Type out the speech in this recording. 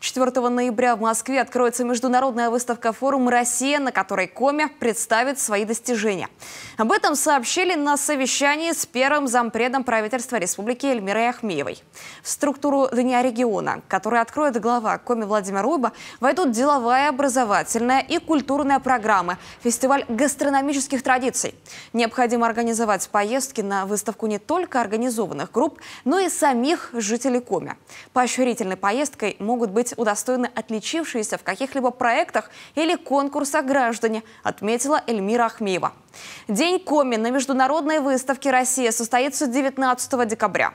4 ноября в Москве откроется международная выставка «Форум Россия», на которой Коми представит свои достижения. Об этом сообщили на совещании с первым зампредом правительства республики Эльмирой Ахмеевой. В структуру Дня региона, который откроет глава Коми Владимир Уйба, войдут деловая, образовательная и культурная программы, фестиваль гастрономических традиций. Необходимо организовать поездки на выставку не только организованных групп, но и самих жителей Коми. Поощрительной поездкой могут быть быть удостоены отличившиеся в каких-либо проектах или конкурсах граждане, отметила Эльмира Ахмеева. День коми на международной выставке «Россия» состоится 19 декабря.